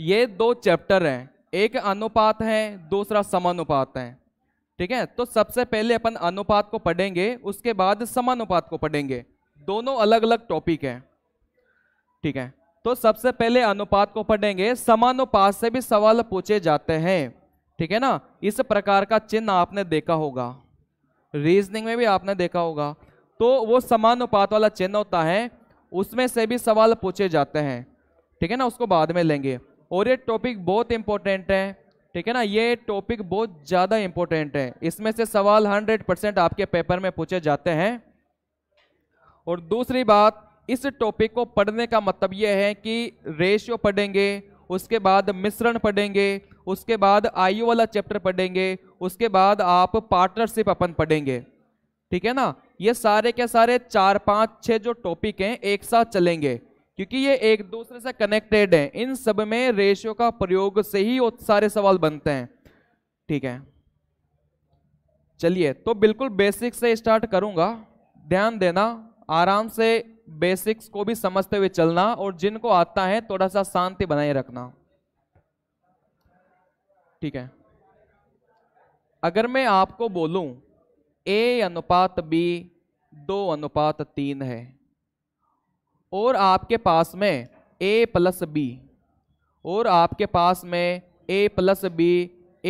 ये दो चैप्टर हैं एक अनुपात है दूसरा समानुपात है ठीक है तो सबसे पहले अपन अनुपात को पढ़ेंगे उसके बाद समानुपात को पढ़ेंगे दोनों अलग अलग टॉपिक हैं ठीक है तो सबसे पहले अनुपात को पढ़ेंगे समानुपात से भी सवाल पूछे जाते हैं ठीक है ना इस प्रकार का चिन्ह आपने देखा होगा रीजनिंग में भी आपने देखा होगा तो वो समानुपात वाला चिन्ह होता है उसमें से भी सवाल पूछे जाते हैं ठीक है ना उसको बाद में लेंगे और ये टॉपिक बहुत इंपॉर्टेंट है ठीक है ना ये टॉपिक बहुत ज़्यादा इंपॉर्टेंट है इसमें से सवाल 100 परसेंट आपके पेपर में पूछे जाते हैं और दूसरी बात इस टॉपिक को पढ़ने का मतलब यह है कि रेशियो पढ़ेंगे उसके बाद मिश्रण पढ़ेंगे उसके बाद आयु वाला चैप्टर पढ़ेंगे उसके बाद आप पार्टनरशिप अपन पढ़ेंगे ठीक है ना ये सारे के सारे चार पाँच छः जो टॉपिक हैं एक साथ चलेंगे क्योंकि ये एक दूसरे से कनेक्टेड है इन सब में रेशियो का प्रयोग से ही सारे सवाल बनते हैं ठीक है चलिए तो बिल्कुल बेसिक से स्टार्ट करूंगा ध्यान देना आराम से बेसिक्स को भी समझते हुए चलना और जिनको आता है थोड़ा सा शांति बनाए रखना ठीक है अगर मैं आपको बोलूं ए अनुपात बी दो अनुपात तीन है और आपके पास में ए प्लस बी और आपके पास में ए प्लस बी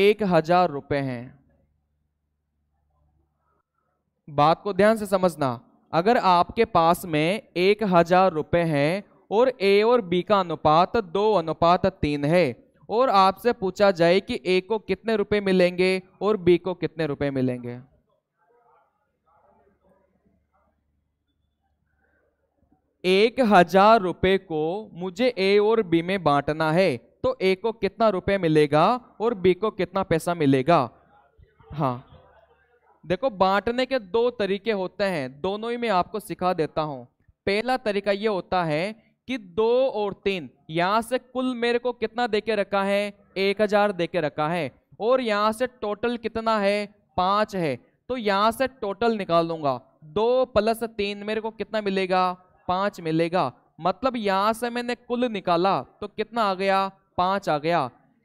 एक हजार रुपये हैं बात को ध्यान से समझना अगर आपके पास में एक हजार रुपये हैं और ए और बी का अनुपात दो अनुपात तीन है और आपसे पूछा जाए कि ए को कितने रुपए मिलेंगे और बी को कितने रुपए मिलेंगे एक हजार रुपए को मुझे ए और बी में बांटना है तो ए को कितना रुपए मिलेगा और बी को कितना पैसा मिलेगा हाँ देखो बांटने के दो तरीके होते हैं दोनों ही मैं आपको सिखा देता हूं पहला तरीका यह होता है कि दो और तीन यहां से कुल मेरे को कितना दे के रखा है एक हजार दे के रखा है और यहां से टोटल कितना है पांच है तो यहां से टोटल निकाल लूंगा दो प्लस तीन मेरे को कितना मिलेगा पांच मिलेगा मतलब यहां से मैंने कुल निकाला तो कितना आ गया पांच आ गया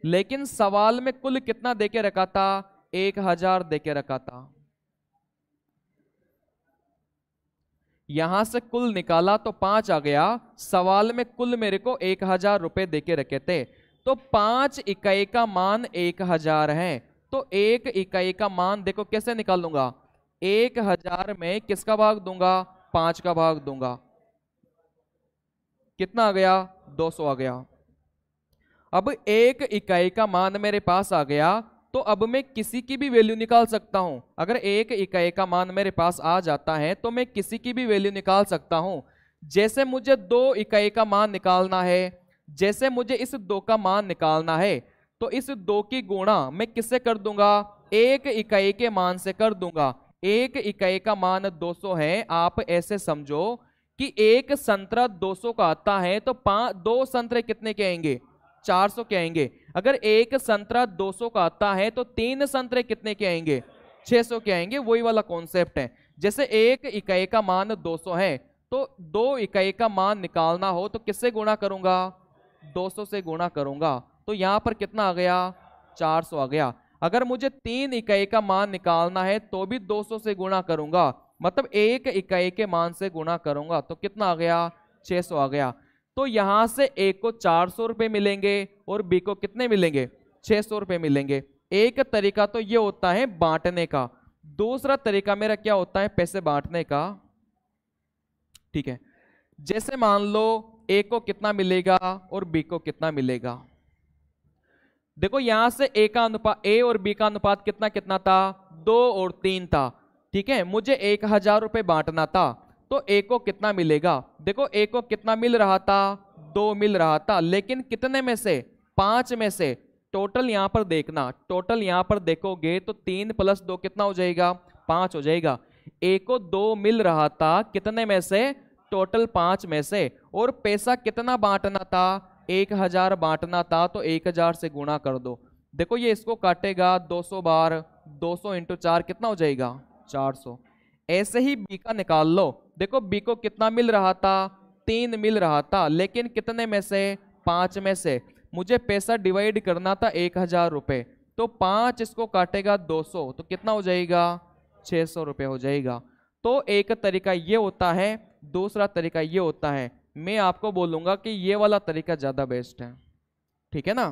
लेकिन सवाल में कुल कितना देके रखा था एक हजार देके रखा था यहां से कुल निकाला तो पांच आ गया सवाल में कुल मेरे को एक हजार रुपए देके रखे थे तो पांच इकाई का मान एक हजार है तो एक इकाई का मान देखो कैसे निकाल लूंगा एक हजार में किसका भाग दूंगा पांच का भाग दूंगा कितना आ गया 200 आ गया अब एक इकाई का मान मेरे पास आ गया तो अब मैं किसी की भी वैल्यू निकाल सकता हूं अगर एक इकाई का मान मेरे पास आ जाता है तो मैं किसी की भी वैल्यू निकाल सकता हूं जैसे मुझे दो इकाई का मान निकालना है जैसे मुझे इस दो का मान निकालना है तो इस दो की गुणा मैं किससे कर दूंगा एक इकाई के मान से कर दूंगा एक इकाई का मान 200 है आप ऐसे समझो कि एक संतरा 200 का आता है तो पांच दो संतरे कितने के आएंगे 400 के आएंगे अगर एक संतरा 200 का आता है तो तीन संतरे कितने के आएंगे 600 के आएंगे वही वाला कॉन्सेप्ट है जैसे एक इकाई का मान 200 है तो दो इकाई का मान निकालना हो तो किससे गुणा करूंगा 200 से गुणा करूंगा तो यहां पर कितना आ गया 400 आ गया अगर मुझे तीन इकाई का मान निकालना है तो भी 200 से गुणा करूंगा मतलब एक इकाई के मान से गुणा करूंगा तो कितना आ गया 600 आ गया तो यहां से ए को चार सौ रुपये मिलेंगे और बी को कितने मिलेंगे छह सौ रुपये मिलेंगे एक तरीका तो ये होता है बांटने का दूसरा तरीका मेरा क्या होता है पैसे बांटने का ठीक है जैसे मान लो ए को कितना मिलेगा और बी को कितना मिलेगा देखो यहां से ए का अनुपात ए और बी का अनुपात कितना कितना था दो और तीन था ठीक है मुझे एक हजार रुपये बांटना था तो ए को कितना मिलेगा देखो ए को कितना मिल रहा था दो मिल रहा था लेकिन कितने में से पांच में से टोटल यहां पर देखना टोटल यहां पर देखोगे तो तीन प्लस दो कितना हो जाएगा पांच हो जाएगा ए को दो मिल रहा था कितने में से टोटल पांच में से और पैसा कितना बांटना था एक हजार बांटना था तो एक हजार से गुणा कर दो देखो ये इसको काटेगा दो सौ बार दो सौ इंटू चार कितना हो जाएगा चार सौ ऐसे ही बी का निकाल लो देखो बी को कितना मिल रहा था तीन मिल रहा था लेकिन कितने में से पाँच में से मुझे पैसा डिवाइड करना था एक हज़ार रुपये तो पाँच इसको काटेगा दो सौ तो कितना हो जाएगा छः सौ रुपये हो जाएगा तो एक तरीका ये होता है दूसरा तरीका ये होता है मैं आपको बोलूँगा कि ये वाला तरीका ज़्यादा बेस्ट है ठीक है ना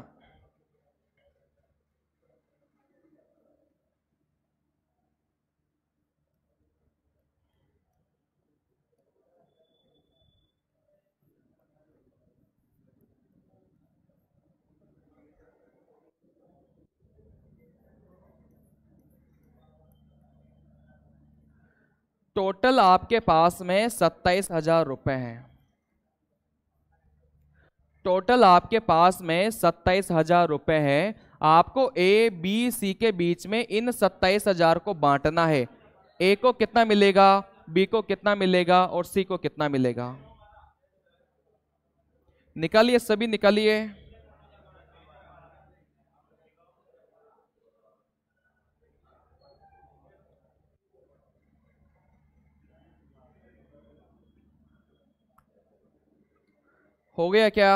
टोटल आपके पास में सत्ताईस हजार रुपये हैं टोटल आपके पास में सत्ताईस हजार रुपये हैं आपको ए बी सी के बीच में इन सत्ताईस हजार को बांटना है ए को कितना मिलेगा बी को कितना मिलेगा और सी को कितना मिलेगा निकालिए सभी निकालिए हो गया क्या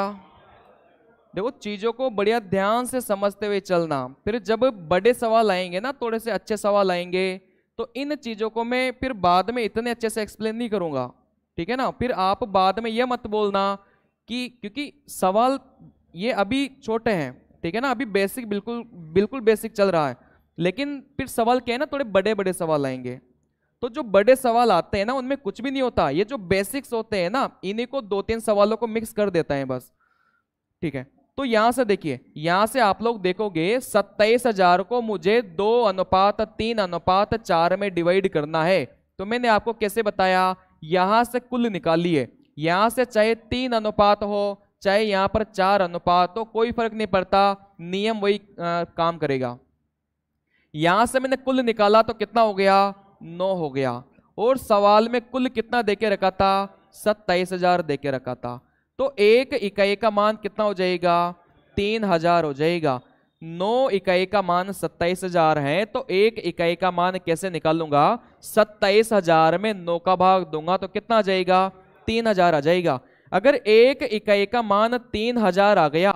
देखो चीजों को बढ़िया ध्यान से समझते हुए चलना फिर जब बड़े सवाल आएंगे ना थोड़े से अच्छे सवाल आएंगे तो इन चीजों को मैं फिर बाद में इतने अच्छे से एक्सप्लेन नहीं करूंगा ठीक है ना फिर आप बाद में यह मत बोलना कि क्योंकि सवाल ये अभी छोटे हैं ठीक है ना अभी बेसिक बिल्कुल बिल्कुल बेसिक चल रहा है लेकिन फिर सवाल क्या है ना थोड़े बड़े बड़े सवाल आएंगे तो जो बड़े सवाल आते हैं ना उनमें कुछ भी नहीं होता ये जो बेसिक्स होते हैं ना इन्हीं को दो तीन सवालों को मिक्स कर देता है बस ठीक है तो यहां से देखिए यहां से आप लोग देखोगे सत्ताईस हजार को मुझे दो अनुपात तीन अनुपात चार में डिवाइड करना है तो मैंने आपको कैसे बताया यहां से कुल निकालिए यहां से चाहे तीन अनुपात हो चाहे यहां पर चार अनुपात हो कोई फर्क नहीं पड़ता नियम वही आ, काम करेगा यहां से मैंने कुल निकाला तो कितना हो गया नौ हो गया और सवाल में कुल कितना दे के रखा था सत्ताईस हजार दे के रखा था तो एक इकाई का मान कितना हो जाएगा तीन हजार हो जाएगा नौ इकाई का मान सत्ताईस हजार है तो एक इकाई का मान कैसे निकालूंगा सत्ताईस हजार में नौ का भाग दूंगा तो कितना आ जाएगा तीन हजार आ जाएगा अगर एक इकाई का मान तीन हजार आ गया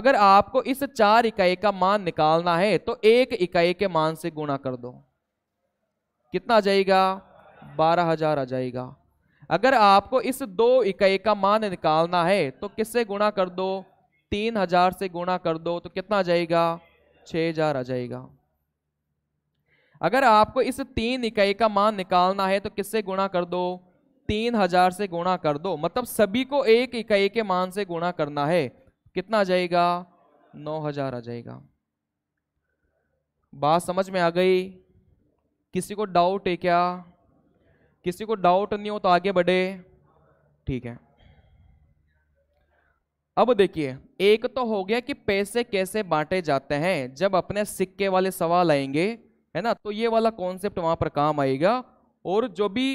अगर आपको इस चार इकाई का मान निकालना है तो एक इकाई के मान से गुणा कर दो कितना आ जाएगा बारह हजार आ जाएगा अगर आपको इस दो इकाई का मान निकालना है तो किससे गुणा कर दो तीन हजार से गुणा कर दो तो कितना आ जाएगा छ हजार आ जाएगा अगर आपको इस तीन इकाई का मान निकालना है तो किससे गुणा कर दो तीन हजार से गुणा कर दो मतलब सभी को एक इकाई के मान से गुणा करना है कितना आ जाएगा नौ हजार आ जाएगा बात समझ में आ गई किसी को डाउट है क्या किसी को डाउट नहीं हो तो आगे बढ़े ठीक है अब देखिए एक तो हो गया कि पैसे कैसे बांटे जाते हैं जब अपने सिक्के वाले सवाल आएंगे है ना तो ये वाला कॉन्सेप्ट वहां पर काम आएगा और जो भी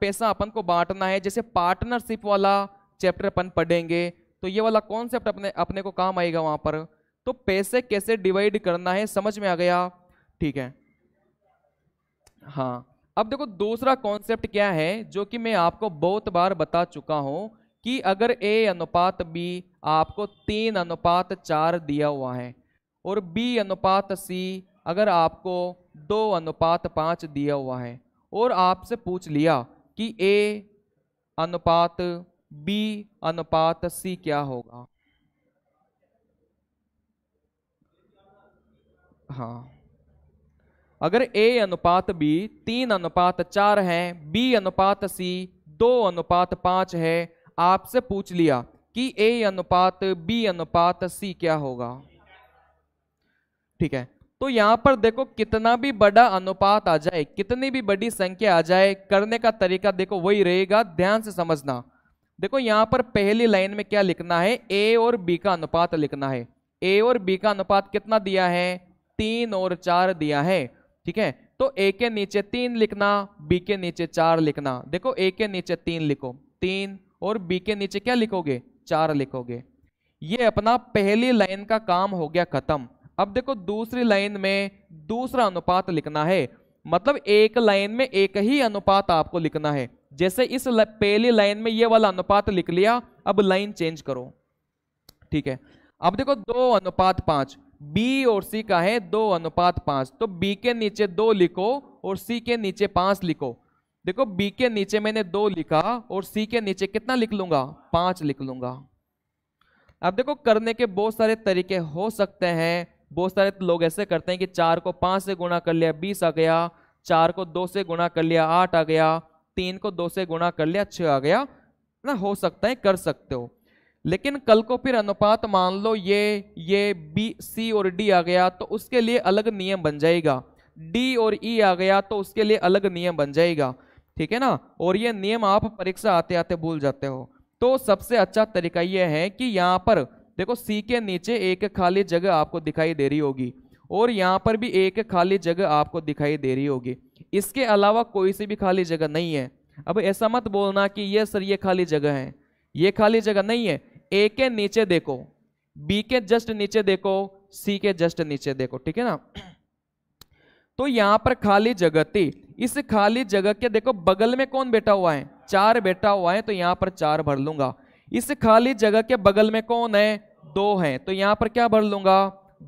पैसा अपन को बांटना है जैसे पार्टनरशिप वाला चैप्टर अपन पढ़ेंगे तो ये वाला कॉन्सेप्ट अपने अपने को काम आएगा वहां पर तो पैसे कैसे डिवाइड करना है समझ में आ गया ठीक है हाँ अब देखो दूसरा कॉन्सेप्ट क्या है जो कि मैं आपको बहुत बार बता चुका हूं कि अगर ए अनुपात बी आपको तीन अनुपात चार दिया हुआ है और बी अनुपात सी अगर आपको दो अनुपात पाँच दिया हुआ है और आपसे पूछ लिया कि ए अनुपात बी अनुपात सी क्या होगा हाँ अगर ए अनुपात बी तीन अनुपात चार है बी अनुपात सी दो अनुपात पांच है आपसे पूछ लिया कि ए अनुपात बी अनुपात सी क्या होगा ठीक है तो यहां पर देखो कितना भी बड़ा अनुपात आ जाए कितनी भी बड़ी संख्या आ जाए करने का तरीका देखो वही रहेगा ध्यान से समझना देखो यहां पर पहली लाइन में क्या लिखना है ए और बी का अनुपात लिखना है ए और बी का अनुपात कितना दिया है तीन और चार दिया है ठीक है तो ए के नीचे तीन लिखना बी के नीचे चार लिखना देखो ए के नीचे तीन लिखो तीन और बी के नीचे क्या लिखोगे चार लिखोगे ये अपना पहली लाइन का काम हो गया खत्म अब देखो दूसरी लाइन में दूसरा अनुपात लिखना है मतलब एक लाइन में एक ही अनुपात आपको लिखना है जैसे इस पहली लाइन में ये वाला अनुपात लिख लिया अब लाइन चेंज करो ठीक है अब देखो दो अनुपात पांच बी और सी का है दो अनुपात पांच तो बी के नीचे दो लिखो और सी के नीचे पांच लिखो देखो बी के नीचे मैंने दो लिखा और सी के नीचे कितना लिख लूंगा पांच लिख लूंगा अब देखो करने के बहुत सारे तरीके हो सकते हैं बहुत सारे लोग ऐसे करते हैं कि चार को पांच से गुणा कर लिया बीस आ गया चार को दो से गुणा कर लिया आठ आ गया तीन को दो से गुणा कर लिया छ आ गया ना हो सकता है कर सकते हो लेकिन कल को फिर अनुपात मान लो ये ये बी सी और डी आ गया तो उसके लिए अलग नियम बन जाएगा डी और ई e आ गया तो उसके लिए अलग नियम बन जाएगा ठीक है ना और ये नियम आप परीक्षा आते आते भूल जाते हो तो सबसे अच्छा तरीका यह है कि यहाँ पर देखो सी के नीचे एक खाली जगह आपको दिखाई दे रही होगी और यहाँ पर भी एक खाली जगह आपको दिखाई दे रही होगी इसके अलावा कोई सी भी खाली जगह नहीं है अब ऐसा मत बोलना कि ये सर ये खाली जगह है ये खाली जगह नहीं है ए के नीचे देखो बी के जस्ट नीचे देखो सी के जस्ट नीचे देखो ठीक है ना तो यहां पर खाली जगह थी इस खाली जगह के देखो बगल में कौन बैठा हुआ है चार बैठा हुआ है तो यहां पर चार भर लूंगा इस खाली जगह के बगल में कौन है दो है तो यहां पर क्या भर लूंगा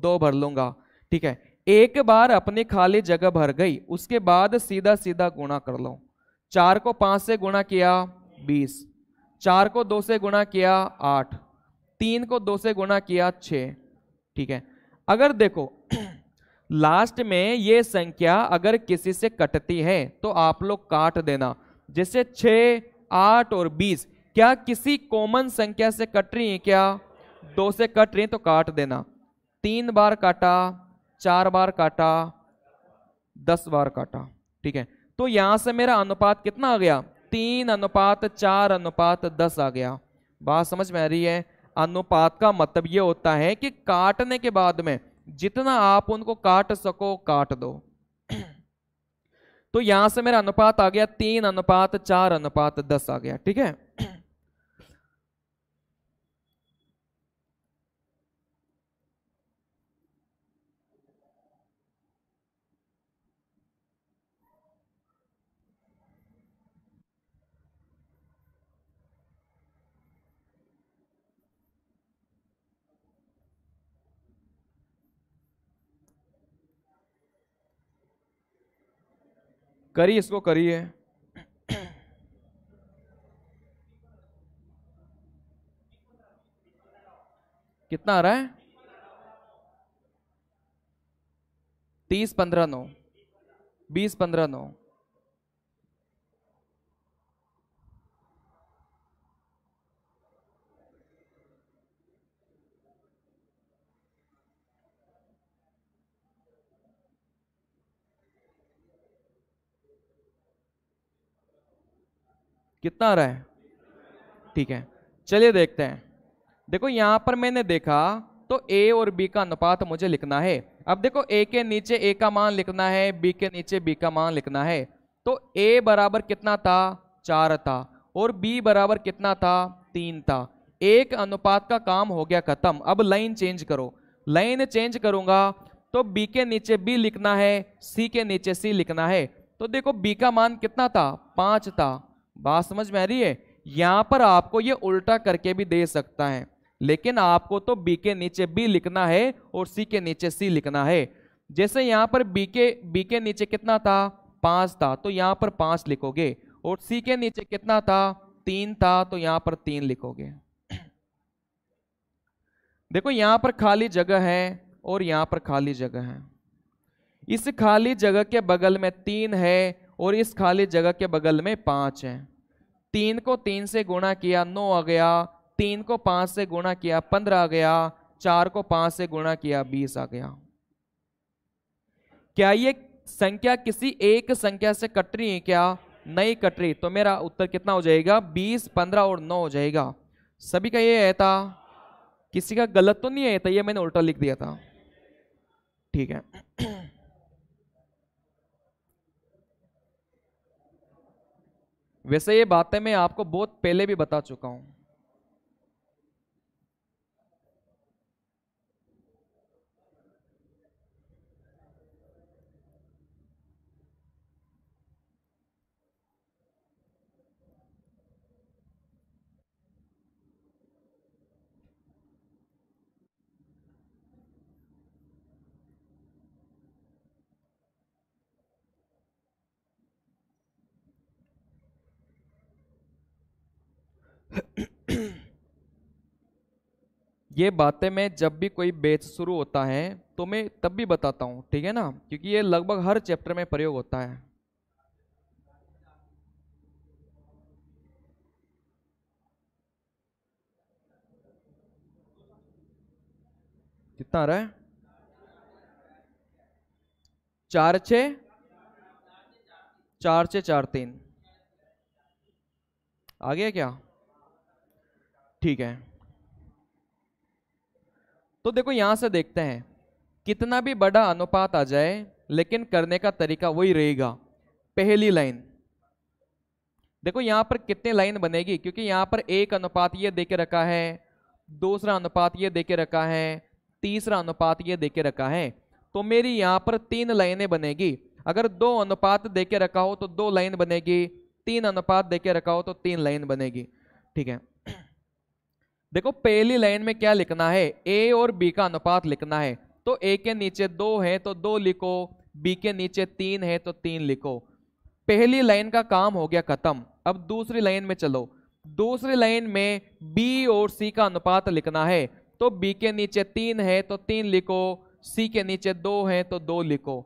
दो भर लूंगा ठीक है एक बार अपनी खाली जगह भर गई उसके बाद सीधा सीधा गुणा कर लो चार को पांच से गुणा किया बीस चार को दो से गुणा किया आठ तीन को दो से गुणा किया छ ठीक है अगर देखो लास्ट में ये संख्या अगर किसी से कटती है तो आप लोग काट देना जैसे छ आठ और बीस क्या किसी कॉमन संख्या से कट रही है क्या दो से कट रही है तो काट देना तीन बार काटा चार बार काटा दस बार काटा ठीक है तो यहां से मेरा अनुपात कितना आ गया तीन अनुपात चार अनुपात दस आ गया बात समझ में आ रही है अनुपात का मतलब ये होता है कि काटने के बाद में जितना आप उनको काट सको काट दो तो यहां से मेरा अनुपात आ गया तीन अनुपात चार अनुपात दस आ गया ठीक है करिए इसको करिए कितना आ रहा है तीस पंद्रह नौ बीस पंद्रह नौ कितना आ रहा है ठीक है चलिए देखते हैं देखो यहां पर मैंने देखा तो ए और बी का अनुपात मुझे लिखना है अब देखो ए के नीचे ए का मान लिखना है बी के नीचे बी का मान लिखना है तो ए बराबर कितना था चार था और बी बराबर कितना था तीन था एक अनुपात का काम हो गया खत्म अब लाइन चेंज करो लाइन चेंज करूंगा तो बी के नीचे बी लिखना है सी के नीचे सी लिखना है तो देखो बी का मान कितना था पांच था बात समझ में आ रही है यहां पर आपको ये उल्टा करके भी दे सकता है लेकिन आपको तो बी के नीचे बी लिखना है और सी के नीचे सी लिखना है जैसे यहां पर बी के बी के नीचे कितना था पांच था तो यहां पर पांच लिखोगे और सी के नीचे कितना था तीन था तो यहां पर तीन लिखोगे देखो यहां पर खाली जगह है और यहां पर खाली जगह है इस खाली जगह के बगल में तीन है और इस खाली जगह के बगल में पांच है तीन को तीन से गुणा किया नौ आ गया तीन को पांच से गुणा किया पंद्रह आ गया चार को पांच से गुणा किया बीस आ गया क्या ये संख्या किसी एक संख्या से कट रही है क्या नहीं कट रही तो मेरा उत्तर कितना हो जाएगा बीस पंद्रह और नौ हो जाएगा सभी का ये है था किसी का गलत तो नहीं है था ये मैंने उल्टा लिख दिया था ठीक है वैसे ये बातें मैं आपको बहुत पहले भी बता चुका हूँ ये बातें मैं जब भी कोई बेच शुरू होता है तो मैं तब भी बताता हूँ ठीक है ना क्योंकि ये लगभग हर चैप्टर में प्रयोग होता है कितना रहा है चार छ चार छ चार तीन आ गया क्या ठीक है तो देखो यहां से देखते हैं कितना भी बड़ा अनुपात आ जाए लेकिन करने का तरीका वही रहेगा पहली लाइन देखो यहां पर कितने लाइन बनेगी क्योंकि यहां पर एक अनुपात ये दे के रखा है दूसरा अनुपात ये दे के रखा है तीसरा अनुपात ये दे के रखा है तो मेरी यहां पर तीन लाइनें बनेगी अगर दो अनुपात दे के रखा हो तो दो लाइन बनेगी तीन अनुपात दे के रखा हो तो तीन लाइन बनेगी ठीक है देखो पहली लाइन में क्या लिखना है ए और बी का अनुपात लिखना है तो ए के नीचे दो है तो दो लिखो बी के नीचे तीन है तो तीन लिखो पहली लाइन का काम हो गया खत्म अब दूसरी लाइन में चलो दूसरी लाइन में बी और सी का अनुपात लिखना है तो बी के नीचे तीन है तो तीन लिखो सी के नीचे दो है तो दो लिखो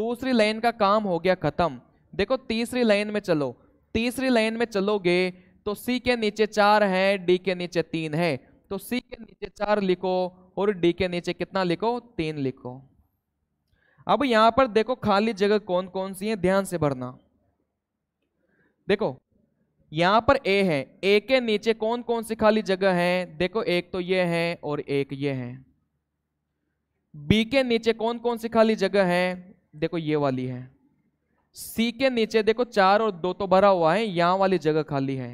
दूसरी लाइन का काम हो गया खत्म देखो तीसरी लाइन में चलो तीसरी लाइन में चलोगे तो सी के नीचे चार है डी के नीचे तीन है तो सी के नीचे चार लिखो और डी के नीचे कितना लिखो तीन लिखो अब यहां पर देखो खाली जगह कौन कौन सी है ध्यान से भरना देखो यहां पर ए है ए के नीचे कौन कौन सी खाली जगह है देखो एक तो ये है और एक ये है बी के नीचे कौन कौन सी खाली जगह है देखो ये वाली है सी के नीचे देखो चार और दो तो भरा हुआ है यहां वाली जगह खाली है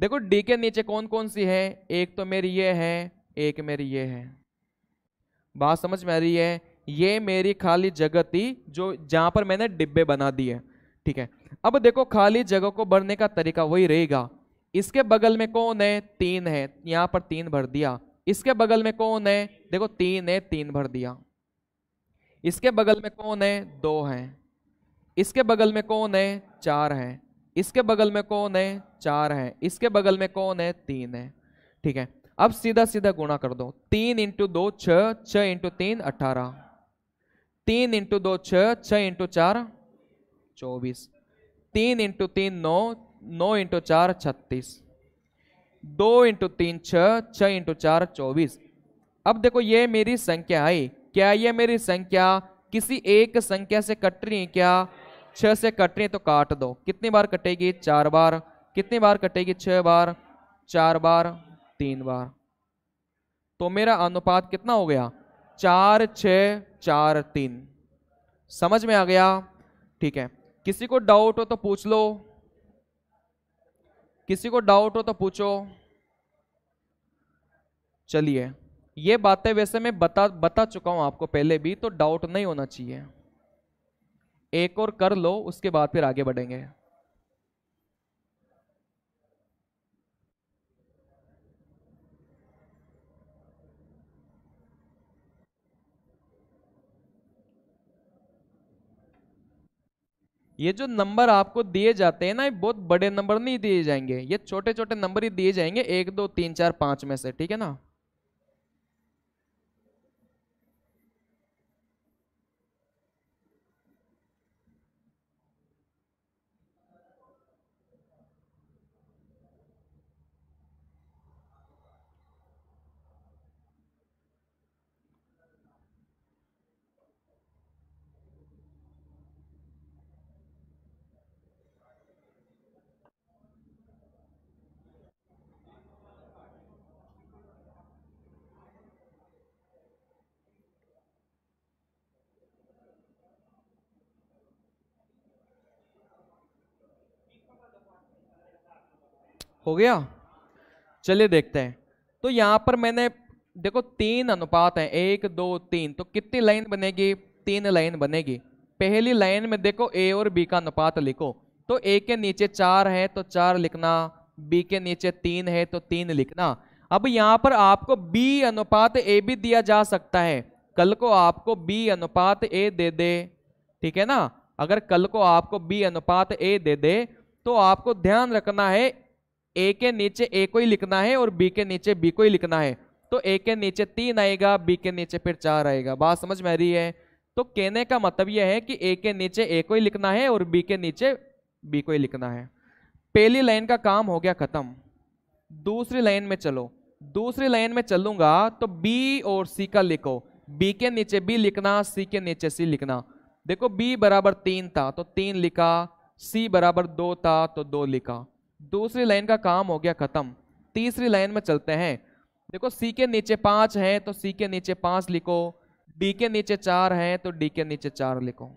देखो डी के नीचे कौन कौन सी है एक तो मेरी ये है एक मेरी ये है बात समझ में आ रही है ये मेरी खाली जगह थी जो जहां पर मैंने डिब्बे बना दिए ठीक है अब देखो खाली जगह को भरने का तरीका वही रहेगा इसके बगल में कौन है तीन है यहां पर तीन भर दिया इसके बगल में कौन है देखो तीन है तीन भर दिया इसके बगल में कौन है दो है इसके बगल में कौन है चार है इसके बगल में कौन है चार है इसके बगल में कौन है तीन है ठीक है अब सीधा सीधा गुणा कर दो तीन इंटू दो छ छ इंटू तीन अठारह तीन इंटू दो छ छ इंटू चार चौबीस तीन इंटू तीन नौ नौ इंटू चार छत्तीस दो इंटू तीन छ छ इंटू चार चौबीस अब देखो ये मेरी संख्या आई क्या ये मेरी संख्या किसी एक संख्या से कट रही है क्या छह से कट रही है तो काट दो कितनी बार कटेगी चार बार कितनी बार कटेगी छह बार चार बार तीन बार तो मेरा अनुपात कितना हो गया चार छ चार तीन समझ में आ गया ठीक है किसी को डाउट हो तो पूछ लो किसी को डाउट हो तो पूछो चलिए ये बातें वैसे मैं बता बता चुका हूं आपको पहले भी तो डाउट नहीं होना चाहिए एक और कर लो उसके बाद फिर आगे बढ़ेंगे ये जो नंबर आपको दिए जाते हैं ना ये बहुत बड़े नंबर नहीं दिए जाएंगे ये छोटे छोटे नंबर ही दिए जाएंगे एक दो तीन चार पांच में से ठीक है ना हो गया चलिए देखते हैं तो यहाँ पर मैंने देखो तीन अनुपात है एक दो तीन तो कितनी लाइन बनेगी तीन लाइन बनेगी पहली लाइन में देखो ए और बी का अनुपात लिखो तो ए के नीचे चार है तो चार लिखना बी के नीचे तीन है तो तीन लिखना अब यहाँ पर आपको बी अनुपात ए भी दिया जा सकता है कल को आपको बी अनुपात ए दे दे ठीक है ना अगर कल को आपको बी अनुपात ए दे दे तो आपको ध्यान रखना है ए के नीचे ए को ही लिखना है और बी के नीचे बी को ही लिखना है तो ए के नीचे तीन आएगा बी के नीचे फिर चार आएगा बात समझ में आ रही है तो कहने का मतलब यह है कि ए के नीचे ए को ही लिखना है और बी के नीचे बी को ही लिखना है पहली लाइन का काम हो गया खत्म दूसरी लाइन में चलो दूसरी लाइन में चलूंगा तो बी और सी का लिखो बी के नीचे बी लिखना सी के नीचे सी लिखना देखो बी बराबर तीन था तो तीन लिखा सी बराबर दो था तो दो लिखा दूसरी लाइन का काम हो गया खत्म तीसरी लाइन में चलते हैं देखो सी के नीचे पांच हैं तो सी के नीचे पांच लिखो डी के नीचे चार हैं तो डी के नीचे चार लिखो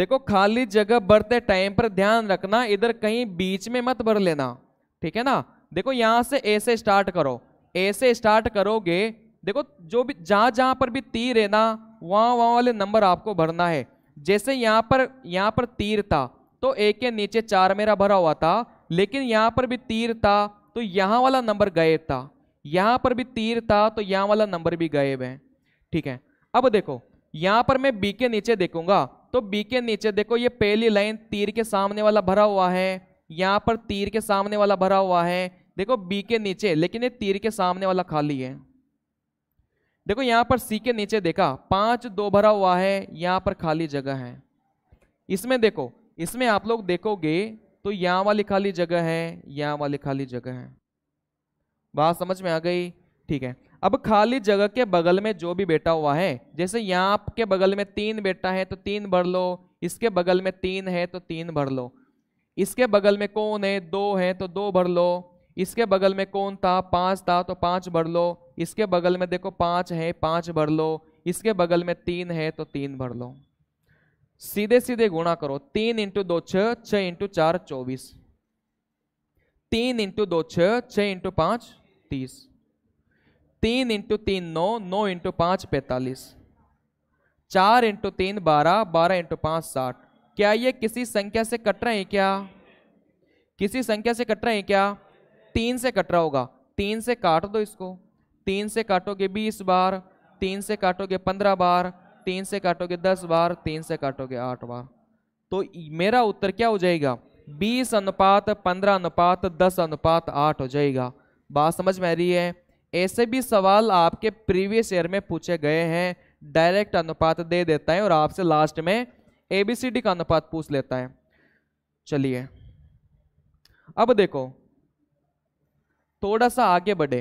देखो खाली जगह भरते टाइम पर ध्यान रखना इधर कहीं बीच में मत भर लेना ठीक है ना देखो यहां से ऐसे स्टार्ट करो ऐसे स्टार्ट करोगे देखो जो भी जहां जहां पर भी तीर है ना वहां वहां वाले नंबर आपको भरना है जैसे यहाँ पर यहाँ पर तीर था तो ए के नीचे चार मेरा भरा हुआ था लेकिन यहाँ पर भी तीर था तो यहाँ वाला नंबर गायब था यहाँ पर भी तीर था तो यहाँ वाला नंबर भी गायब है ठीक है अब देखो यहाँ पर मैं बी के नीचे देखूंगा तो बी के नीचे देखो ये पहली लाइन तीर के सामने वाला भरा हुआ है यहाँ पर तीर के सामने वाला भरा हुआ है देखो बी के नीचे लेकिन ये तीर के सामने वाला खाली है देखो यहाँ पर सी के नीचे देखा पांच दो भरा हुआ है यहाँ पर खाली जगह है इसमें देखो इसमें आप लोग देखोगे तो यहां वाली खाली जगह है यहां वाली खाली जगह है बात समझ में आ गई ठीक है अब खाली जगह के बगल में जो भी बेटा हुआ है जैसे यहाँ आपके बगल में तीन बेटा है तो तीन भर लो इसके बगल में तीन है तो तीन भर लो इसके बगल में कौन है दो है तो दो भर लो इसके बगल में कौन था पांच था तो पांच भर लो इसके बगल में देखो पाँच है पाँच भर लो इसके बगल में तीन है तो तीन भर लो सीधे सीधे गुणा करो तीन इंटू दो छः छः इंटू चार चौबीस तीन इंटू दो छः छः इंटू पाँच तीस तीन इंटू तीन नौ नौ इंटू पाँच पैंतालीस चार इंटू तीन बारह बारह इंटू पाँच साठ क्या ये किसी संख्या से कट रहे हैं क्या किसी संख्या से कट रहे हैं क्या तीन से कट रहा होगा तीन से काट दो इसको तीन से काटोगे बीस बार तीन से काटोगे पंद्रह बार तीन से काटोगे दस बार तीन से काटोगे आठ बार तो मेरा उत्तर क्या हो जाएगा बीस अनुपात पंद्रह अनुपात दस अनुपात आठ हो जाएगा बात समझ में आ रही है ऐसे भी सवाल आपके प्रीवियस ईयर में पूछे गए हैं डायरेक्ट अनुपात दे देता है और आपसे लास्ट में एबीसीडी का अनुपात पूछ लेता है चलिए अब देखो थोड़ा सा आगे बढ़े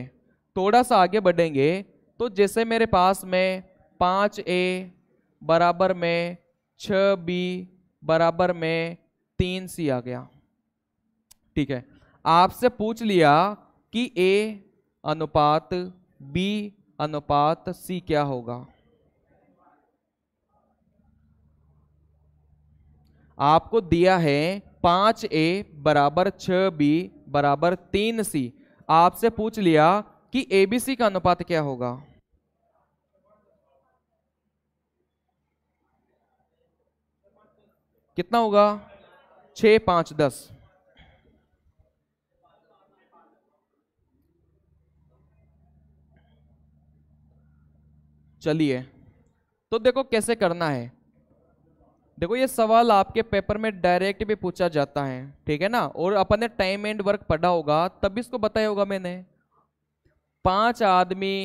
थोड़ा सा आगे बढ़ेंगे तो जैसे मेरे पास में पाँच ए बराबर में छ बी बराबर में तीन सी आ गया ठीक है आपसे पूछ लिया कि ए अनुपात बी अनुपात सी क्या होगा आपको दिया है पाँच ए बराबर छ बी बराबर तीन सी आपसे पूछ लिया कि एबीसी का अनुपात क्या होगा कितना होगा छ पांच दस चलिए तो देखो कैसे करना है देखो ये सवाल आपके पेपर में डायरेक्ट भी पूछा जाता है ठीक है ना और अपन ने टाइम एंड वर्क पढ़ा होगा तब भी इसको बताया होगा मैंने पांच आदमी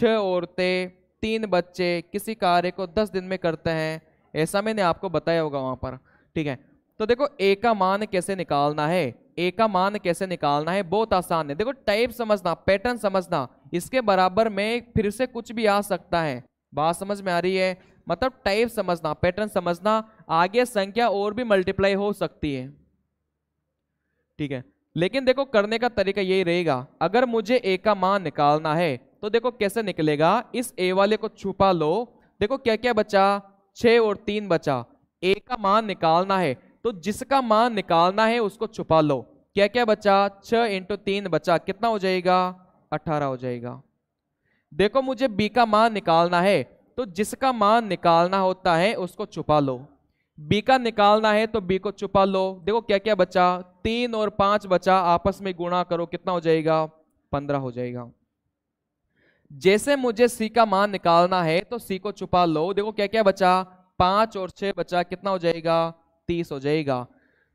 छह औरतें तीन बच्चे किसी कार्य को दस दिन में करते हैं ऐसा मैंने आपको बताया होगा वहां पर ठीक है तो देखो ए का मान कैसे निकालना है ए का मान कैसे निकालना है बहुत आसान है देखो टाइप समझना पैटर्न समझना इसके बराबर में फिर से कुछ भी आ सकता है बात समझ में आ रही है मतलब टाइप समझना पैटर्न समझना आगे संख्या और भी मल्टीप्लाई हो सकती है ठीक है लेकिन देखो करने का तरीका यही रहेगा अगर मुझे ए का मान निकालना है तो देखो कैसे निकलेगा इस ए वाले को छुपा लो देखो क्या क्या बचा छ और तीन बचा ए का मान निकालना है तो जिसका मान निकालना है उसको छुपा लो क्या क्या बचा छ इंटू तीन बचा कितना हो जाएगा अठारह हो जाएगा देखो मुझे बी का मान निकालना है तो जिसका मान निकालना होता है उसको छुपा लो बी का निकालना है तो बी को छुपा लो देखो क्या क्या बचा तीन और पांच बचा आपस में गुणा करो कितना हो जाएगा पंद्रह हो जाएगा जैसे मुझे सी का मान निकालना है तो सी को छुपा लो देखो क्या क्या बचा पांच और छह बचा कितना हो जाएगा तीस हो जाएगा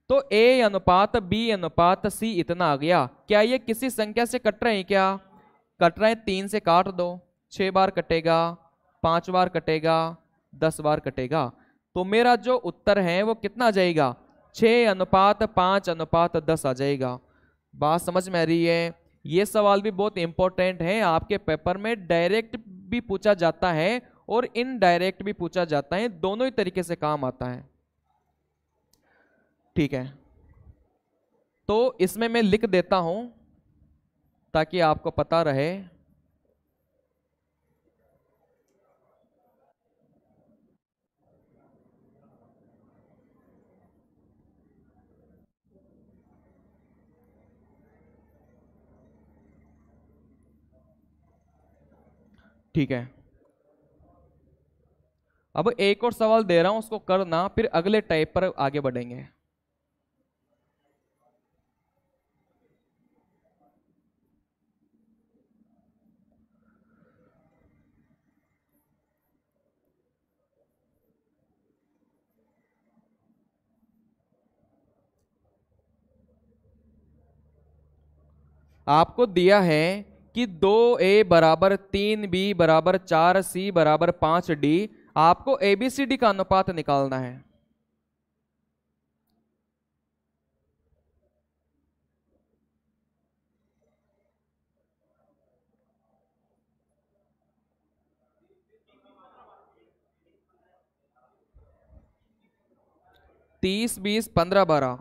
तो ए अनुपात बी अनुपात सी इतना आ गया क्या ये किसी संख्या से कट रहे हैं क्या कट रहे हैं तीन से काट दो छह बार कटेगा पांच बार कटेगा दस बार कटेगा तो मेरा जो उत्तर है वो कितना आ जाएगा छः अनुपात पाँच अनुपात दस आ जाएगा बात समझ में आ रही है ये सवाल भी बहुत इंपॉर्टेंट है आपके पेपर में डायरेक्ट भी पूछा जाता है और इनडायरेक्ट भी पूछा जाता है दोनों ही तरीके से काम आता है ठीक है तो इसमें मैं लिख देता हूं ताकि आपको पता रहे ठीक है अब एक और सवाल दे रहा हूं उसको करना फिर अगले टाइप पर आगे बढ़ेंगे आपको दिया है कि दो ए बराबर तीन बी बराबर चार सी बराबर पांच डी आपको एबीसीडी का अनुपात निकालना है तीस बीस पंद्रह बारह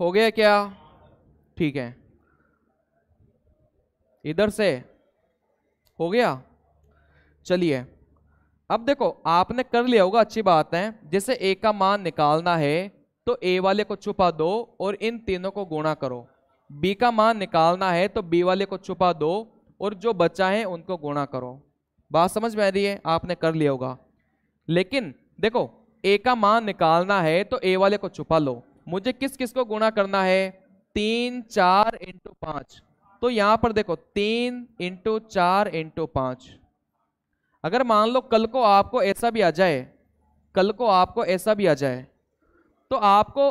हो गया क्या ठीक है इधर से हो गया चलिए अब देखो आपने कर लिया होगा अच्छी बात है जैसे ए का मान निकालना है तो ए वाले को छुपा दो और इन तीनों को गुणा करो बी का मान निकालना है तो बी वाले को छुपा दो और जो बचा है उनको गुणा करो बात समझ में आ रही है आपने कर लिया होगा लेकिन देखो ए का मान निकालना है तो ए वाले को छुपा लो मुझे किस किस को गुणा करना है तीन चार इंटू पांच तो यहां पर देखो तीन इंटू चार इंटू पांच अगर मान लो कल को आपको ऐसा भी आ जाए कल को आपको ऐसा भी आ जाए तो आपको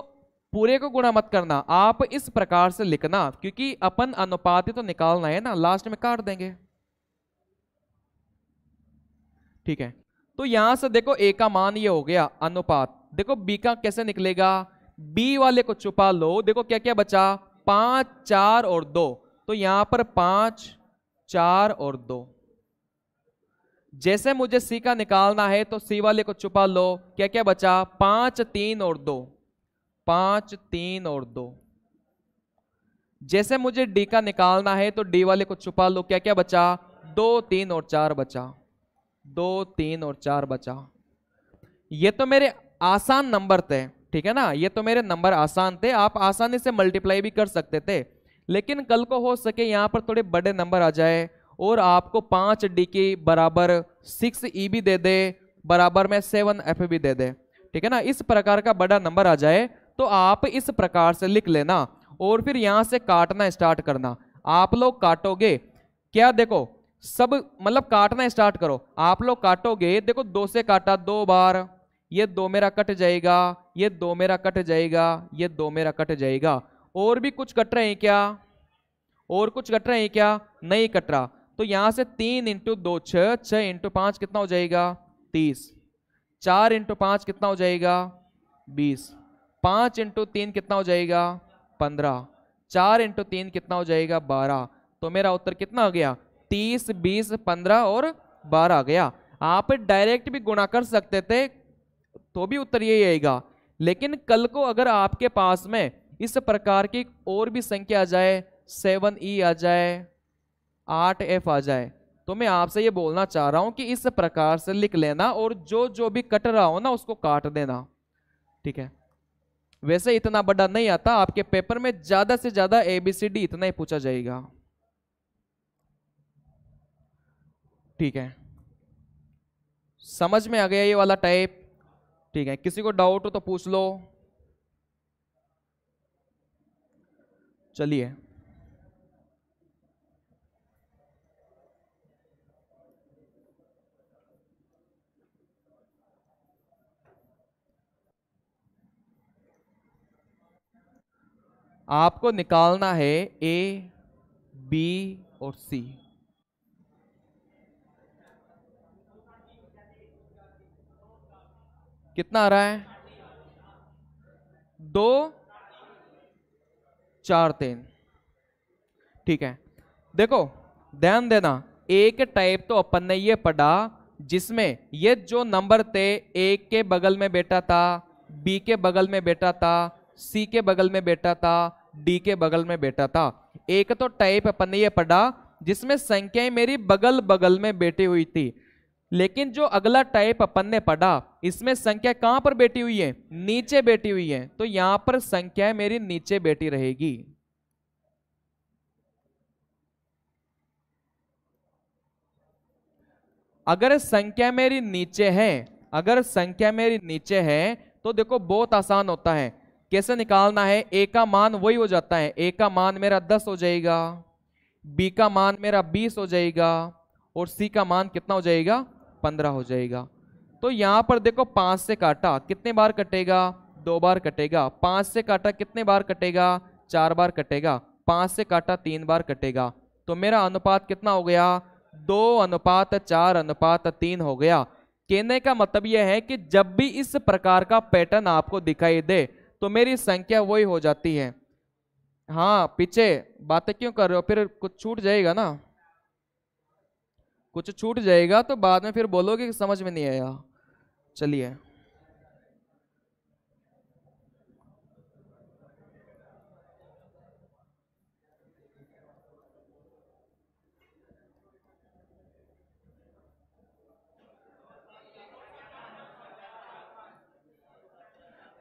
पूरे को गुणा मत करना आप इस प्रकार से लिखना क्योंकि अपन अनुपात तो निकालना है ना लास्ट में काट देंगे ठीक है तो यहां से देखो ए का मान ये हो गया अनुपात देखो बी का कैसे निकलेगा बी वाले को छुपा लो देखो क्या क्या बचा पांच चार और दो तो यहां पर पांच चार और दो जैसे मुझे सी का निकालना है तो सी वाले को छुपा लो क्या क्या बचा पांच तीन और दो पांच तीन और दो जैसे मुझे डी का निकालना है तो डी वाले को छुपा लो क्या क्या बचा दो तीन और चार बचा दो तीन और चार बचा ये तो मेरे आसान नंबर थे ठीक है ना ये तो मेरे नंबर आसान थे आप आसानी से मल्टीप्लाई भी कर सकते थे लेकिन कल को हो सके यहाँ पर थोड़े बड़े नंबर आ जाए और आपको पाँच डी की बराबर सिक्स ई e भी दे दे बराबर में सेवन एफ भी दे दे ठीक है ना इस प्रकार का बड़ा नंबर आ जाए तो आप इस प्रकार से लिख लेना और फिर यहाँ से काटना स्टार्ट करना आप लोग काटोगे क्या देखो सब मतलब काटना स्टार्ट करो आप लोग काटोगे देखो दो से काटा दो बार ये दो मेरा कट जाएगा ये दो मेरा कट जाएगा ये दो मेरा कट जाएगा और भी कुछ कट रहे हैं क्या और कुछ कट रहे हैं क्या नहीं कट रहा तो यहां से तीन इंटू दो छ इंटू पांच कितना हो जाएगा तीस चार इंटू पांच कितना हो जाएगा बीस पांच इंटू तीन कितना हो जाएगा पंद्रह चार इंटू तीन कितना हो जाएगा बारह तो मेरा उत्तर कितना आ गया तीस बीस पंद्रह और बारह आ गया आप डायरेक्ट भी गुणा कर सकते थे तो भी उत्तर यही आएगा लेकिन कल को अगर आपके पास में इस प्रकार की और भी संख्या आ जाए सेवन ई आ जाए आठ एफ आ जाए तो मैं आपसे ये बोलना चाह रहा हूं कि इस प्रकार से लिख लेना और जो जो भी कट रहा हो ना उसको काट देना ठीक है वैसे इतना बड़ा नहीं आता आपके पेपर में ज्यादा से ज्यादा एबीसीडी इतना ही पूछा जाएगा ठीक है समझ में आ गया ये वाला टाइप ठीक है किसी को डाउट हो तो पूछ लो चलिए आपको निकालना है ए बी और सी कितना आ रहा है दो चार तीन ठीक है देखो ध्यान देना एक टाइप तो अपन ने ये पढ़ा जिसमें ये जो नंबर थे एक के बगल में बेटा था बी के बगल में बेटा था सी के बगल में बेटा था डी के बगल में बेटा था एक तो टाइप अपन ने ये पढ़ा जिसमें संख्याएं मेरी बगल बगल में बैठी हुई थी लेकिन जो अगला टाइप अपन ने पढ़ा इसमें संख्या कहां पर बैठी हुई है नीचे बैठी हुई है तो यहां पर संख्या मेरी नीचे बैठी रहेगी अगर संख्या मेरी नीचे है अगर संख्या मेरी नीचे है तो देखो बहुत आसान होता है कैसे निकालना है ए का मान वही हो जाता है ए का मान मेरा दस हो जाएगा बी का मान मेरा बीस हो जाएगा और सी का मान कितना हो जाएगा पंद्रह हो जाएगा तो यहाँ पर देखो पाँच से काटा कितने बार कटेगा दो बार कटेगा पाँच से काटा कितने बार कटेगा चार बार कटेगा पाँच से काटा तीन बार कटेगा तो मेरा अनुपात कितना हो गया दो अनुपात चार अनुपात तीन हो गया कहने का मतलब यह है कि जब भी इस प्रकार का पैटर्न आपको दिखाई दे तो मेरी संख्या वही हो जाती है हाँ पीछे बातें क्यों कर रहे हो फिर कुछ छूट जाएगा ना कुछ छूट जाएगा तो बाद में फिर बोलोगे समझ में नहीं आया चलिए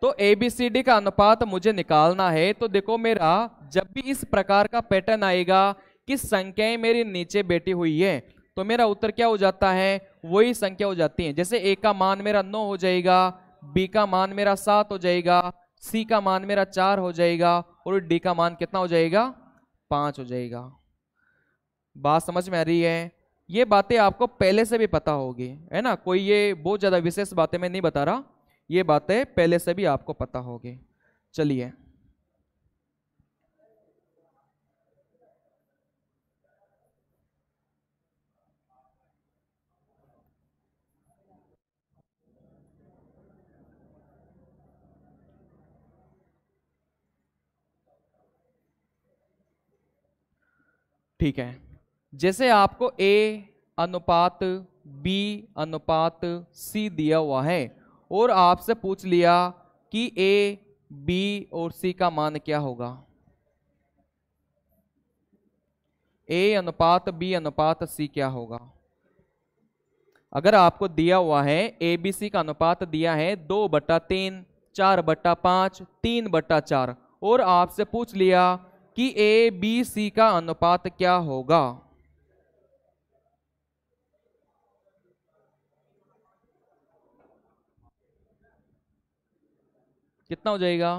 तो ए बी सी डी का अनुपात मुझे निकालना है तो देखो मेरा जब भी इस प्रकार का पैटर्न आएगा कि संख्याएं मेरी नीचे बैठी हुई है तो मेरा उत्तर क्या हो जाता है वही संख्या हो जाती है जैसे ए का मान मेरा नौ हो जाएगा बी का मान मेरा सात हो जाएगा सी का मान मेरा चार हो जाएगा और डी का मान कितना हो जाएगा पांच हो जाएगा बात समझ में आ रही है ये बातें आपको पहले से भी पता होगी है ना कोई ये बहुत ज़्यादा विशेष बातें मैं नहीं बता रहा ये बातें पहले से भी आपको पता होगी चलिए ठीक है जैसे आपको ए अनुपात बी अनुपात सी दिया हुआ है और आपसे पूछ लिया कि ए बी और सी का मान क्या होगा ए अनुपात बी अनुपात सी क्या होगा अगर आपको दिया हुआ है ए बी सी का अनुपात दिया है दो बट्टा तीन चार बट्टा पांच तीन बट्टा चार और आपसे पूछ लिया कि ए बी सी का अनुपात क्या होगा कितना हो जाएगा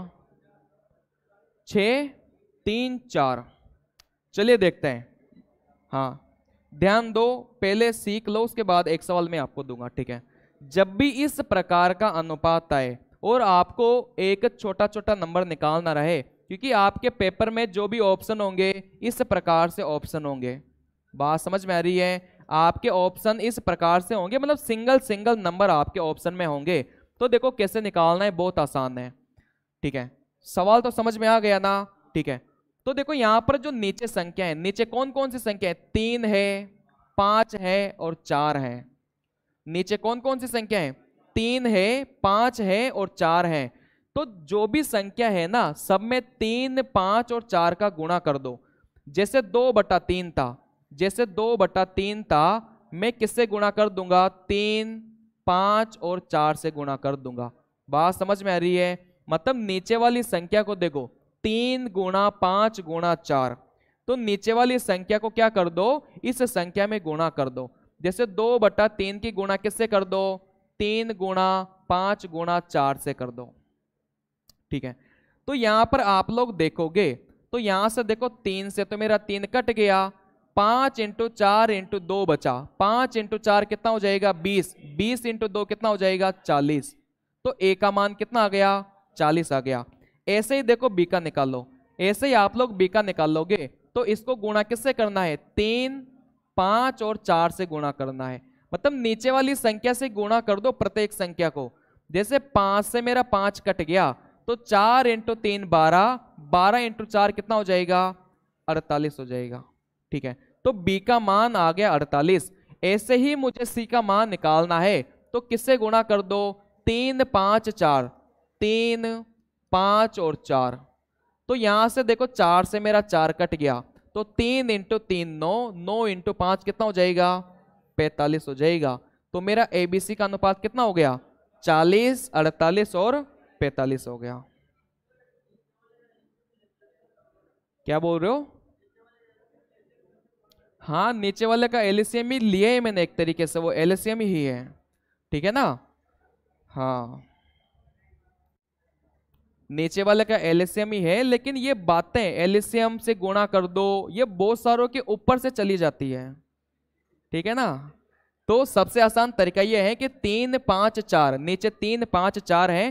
छ तीन चार चलिए देखते हैं हाँ ध्यान दो पहले सीख लो उसके बाद एक सवाल मैं आपको दूंगा ठीक है जब भी इस प्रकार का अनुपात आए और आपको एक छोटा छोटा नंबर निकालना रहे क्योंकि आपके पेपर में जो भी ऑप्शन होंगे इस प्रकार से ऑप्शन होंगे बात समझ में आ रही है आपके ऑप्शन इस प्रकार से होंगे मतलब सिंगल सिंगल नंबर आपके ऑप्शन में होंगे तो देखो कैसे निकालना है बहुत आसान है ठीक है सवाल तो समझ में आ गया ना ठीक है तो देखो यहां पर जो नीचे संख्या है नीचे कौन कौन सी संख्या है तीन है पांच है और चार है नीचे कौन कौन सी संख्या है तीन है पांच है और चार है तो जो भी संख्या है ना सब में तीन पांच और चार का गुणा कर दो जैसे दो बटा तीन था जैसे दो बटा तीन था मैं किससे गुणा कर दूंगा तीन पांच और चार से गुणा कर दूंगा बात समझ में आ रही है मतलब नीचे वाली संख्या को देखो तीन गुणा पांच गुणा चार तो नीचे वाली संख्या को क्या कर दो इस संख्या में गुणा कर दो जैसे दो बटा तीन की गुणा किससे कर दो तीन गुणा पांच गुणा चार से कर दो ठीक है तो यहां पर आप लोग देखोगे तो यहां से देखो तीन से तो मेरा तीन कट गया पांच इंटू चार इंटू दो बचा पांच इंटू चार कितना हो जाएगा बीस बीस इंटू दो कितना हो जाएगा चालीस तो ए का मान कितना आ गया चालीस आ गया ऐसे ही देखो बी का निकालो ऐसे ही आप लोग बी का निकालोगे तो इसको गुणा किससे करना है तीन पांच और चार से गुणा करना है मतलब नीचे वाली संख्या से गुणा कर दो प्रत्येक संख्या को जैसे पांच से मेरा पांच कट गया तो चार इंटू तीन बारह बारह इंटू चार कितना हो जाएगा अड़तालीस हो जाएगा ठीक है तो बी का मान आ गया अड़तालीस ऐसे ही मुझे सी का मान निकालना है तो किससे गुणा कर दो तीन पाँच चार तीन पाँच और चार तो यहाँ से देखो चार से मेरा चार कट गया तो तीन इंटू तीन नौ नौ इंटू पाँच कितना हो जाएगा पैंतालीस हो जाएगा तो मेरा ए बी सी का अनुपात कितना हो गया चालीस अड़तालीस और पैतालीस हो गया क्या बोल रहे हो हाँ नीचे वाले का एलसीएम ही e लिया है मैंने एक तरीके से वो एलसीएम e ही है ठीक है ना हाँ नीचे वाले का एलसीएम ही e है लेकिन ये बातें एलसीएम से गुणा कर दो ये बहुत सारों के ऊपर से चली जाती है ठीक है ना तो सबसे आसान तरीका ये है कि तीन पाँच चार नीचे तीन पाँच चार है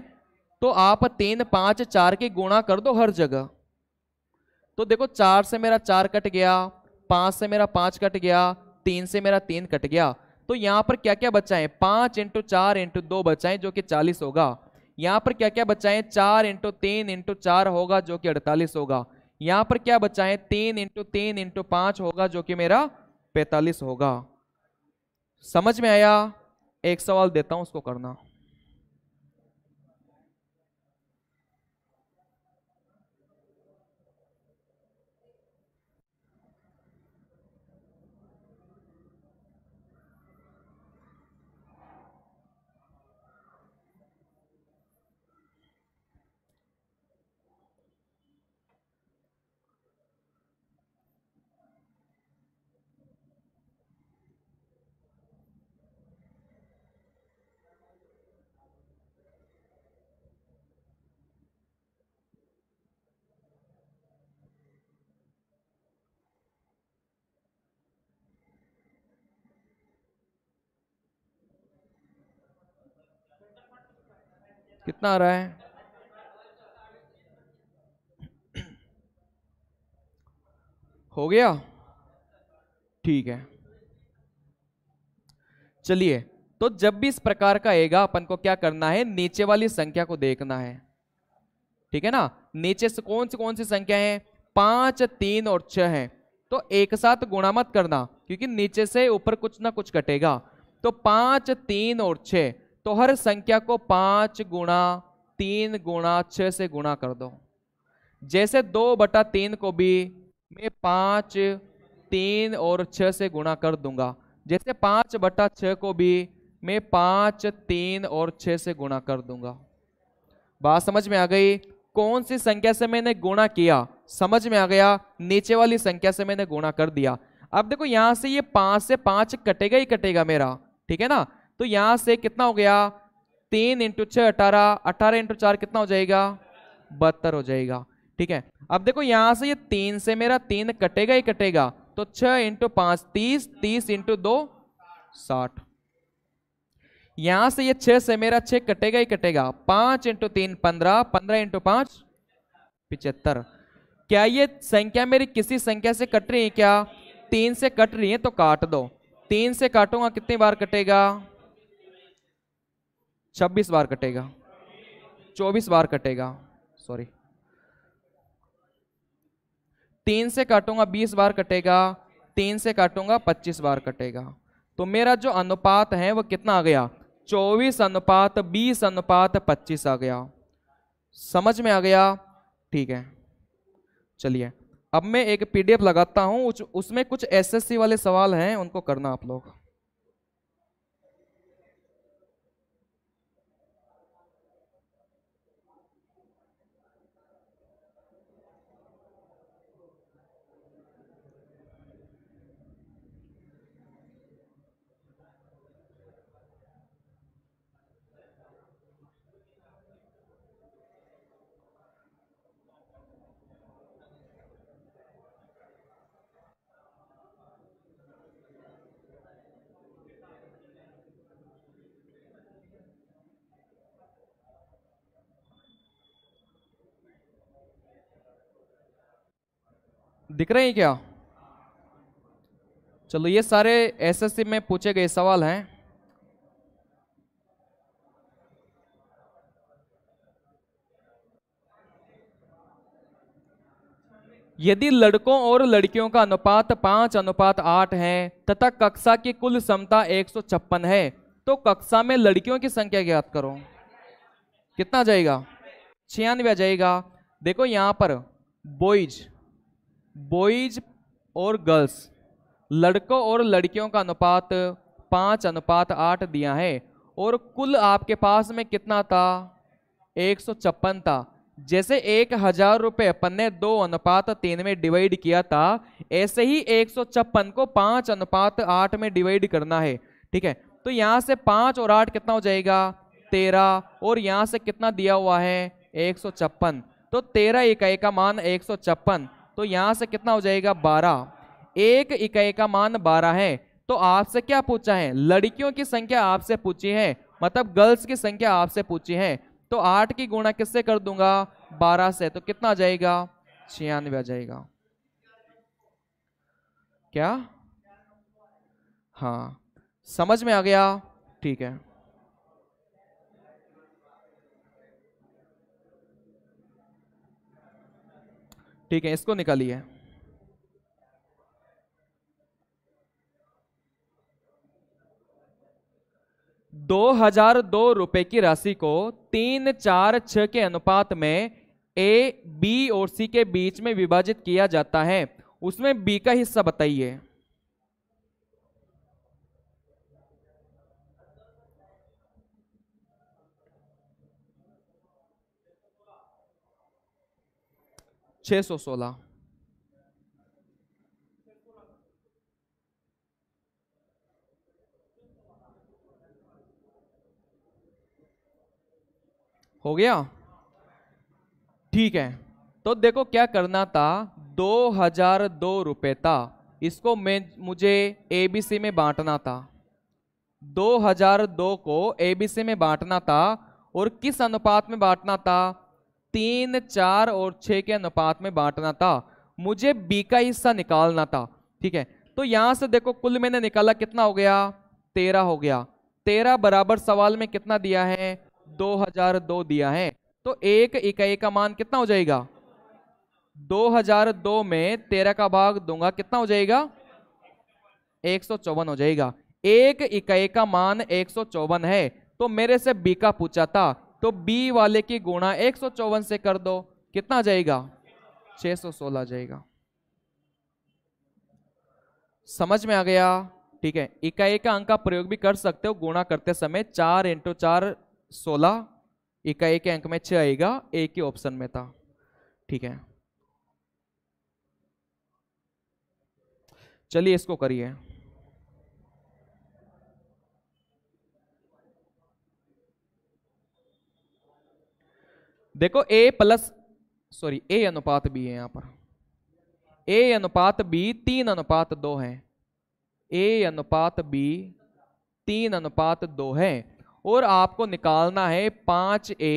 तो आप तीन पांच चार के गुणा कर दो हर जगह तो देखो चार से मेरा चार कट गया पांच से मेरा पांच कट गया तीन से मेरा तीन कट गया तो यहां पर क्या क्या बचाए पांच इंटू चार इंटू दो बचाए जो कि चालीस होगा यहां पर क्या क्या बचाए चार इंटू तीन इंटू चार होगा जो कि अड़तालीस होगा यहां पर क्या बचाए तीन इंटू तीन इंटू पांच होगा जो कि मेरा पैतालीस होगा समझ में आया एक सवाल देता हूं उसको करना कितना आ रहा है हो गया ठीक है चलिए तो जब भी इस प्रकार का आएगा अपन को क्या करना है नीचे वाली संख्या को देखना है ठीक है ना नीचे से कौन सी कौन सी संख्या है पांच तीन और छह है तो एक साथ गुणा मत करना क्योंकि नीचे से ऊपर कुछ ना कुछ कटेगा तो पांच तीन और छह तो हर संख्या को पांच गुणा तीन गुणा छ से गुणा कर दो जैसे दो बटा तीन को भी मैं पांच तीन और छह से गुणा कर दूंगा जैसे पांच बटा छह को भी मैं पांच तीन और छह से गुणा कर दूंगा बात समझ में आ गई कौन सी संख्या से मैंने गुणा किया समझ में आ गया नीचे वाली संख्या से मैंने गुणा कर दिया अब देखो यहां से ये पांच से पांच कटेगा ही कटेगा मेरा ठीक है ना तो यहां से कितना हो गया तीन इंटू छह अठारह अठारह इंटू चार कितना हो जाएगा बहत्तर हो जाएगा ठीक है अब देखो यहां से ये तीन से मेरा तीन कटेगा ही कटेगा तो छह इंटू पांच तीस तीस इंटू दो साठ यहां से ये छह से मेरा छह कटेगा ही कटेगा पांच इंटू तीन पंद्रह पंद्रह इंटू पांच पिचहत्तर क्या ये संख्या मेरी किसी संख्या से कट रही है क्या तीन से कट रही है तो काट दो तीन से काटूंगा कितनी बार कटेगा छब्बीस बार कटेगा चौबीस बार कटेगा सॉरी तीन से काटूंगा बीस बार कटेगा तीन से काटूंगा पच्चीस बार कटेगा तो मेरा जो अनुपात है वो कितना आ गया चौबीस अनुपात बीस अनुपात पच्चीस आ गया समझ में आ गया ठीक है चलिए अब मैं एक पीडीएफ लगाता हूं उसमें कुछ एसएससी वाले सवाल हैं उनको करना आप लोग दिख रहे हैं क्या चलो ये सारे एसएससी में पूछे गए सवाल हैं यदि लड़कों और लड़कियों का अनुपात पांच अनुपात आठ है तथा कक्षा की कुल क्षमता एक सौ छप्पन है तो कक्षा में लड़कियों की संख्या ज्ञात करो कितना जाएगा छियानवे जाएगा देखो यहां पर बॉयज बॉयज और गर्ल्स लड़कों और लड़कियों का अनुपात पाँच अनुपात आठ दिया है और कुल आपके पास में कितना था एक सौ छप्पन था जैसे एक हजार रुपये अपन ने दो अनुपात तीन में डिवाइड किया था ऐसे ही एक सौ छप्पन को पाँच अनुपात आठ में डिवाइड करना है ठीक है तो यहाँ से पाँच और आठ कितना हो जाएगा तेरह और यहाँ से कितना दिया हुआ है एक सौ छप्पन तो तेरह इकाई का मान एक सौ छप्पन तो यहां से कितना हो जाएगा बारह एक इकाई का मान बारह है तो आपसे क्या पूछा है लड़कियों की संख्या आपसे पूछी है मतलब गर्ल्स की संख्या आपसे पूछी है तो आठ की गुणा किससे कर दूंगा बारह से तो कितना आ जाएगा छियानवे आ जाएगा क्या हाँ समझ में आ गया ठीक है ठीक है इसको निकालिए दो हजार दो रुपए की राशि को तीन चार छ के अनुपात में ए बी और सी के बीच में विभाजित किया जाता है उसमें बी का हिस्सा बताइए छः सौ सोलह हो गया ठीक है तो देखो क्या करना था दो हजार दो रुपये था इसको मैं मुझे एबीसी में बांटना था दो हजार दो को एबीसी में बांटना था और किस अनुपात में बांटना था तीन चार और छ के अनुपात में बांटना था मुझे बी का हिस्सा निकालना था ठीक है तो यहां से देखो कुल मैंने निकाला कितना हो गया तेरह हो गया तेरह बराबर सवाल में कितना दिया है दो हजार दो दिया है तो एक इकाई का मान कितना हो जाएगा दो हजार दो में तेरह का भाग दूंगा कितना हो जाएगा एक सौ चौवन हो जाएगा एक इकाई का मान एक सौ चौवन है तो मेरे से बी का पूछा था तो बी वाले की गुणा एक से कर दो कितना जाएगा 616 जाएगा समझ में आ गया ठीक है इकाई का अंक का प्रयोग भी कर सकते हो गुणा करते समय चार इंटू चार सोलह इकाई के अंक में छ आएगा एक ही ऑप्शन में था ठीक है चलिए इसको करिए देखो ए प्लस सॉरी ए अनुपात बी है यहां पर ए अनुपात बी तीन अनुपात दो है ए अनुपात बी तीन अनुपात दो है और आपको निकालना है पांच ए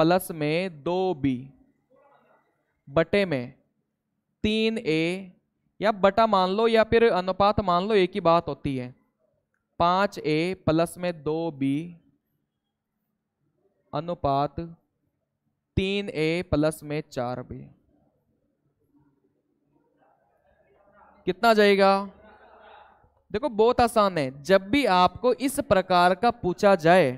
प्लस में दो बी बटे में तीन ए या बटा मान लो या फिर अनुपात मान लो एक ही बात होती है पांच ए प्लस में दो बी अनुपात तीन ए प्लस में चार बी कितना जाएगा देखो बहुत आसान है जब भी आपको इस प्रकार का पूछा जाए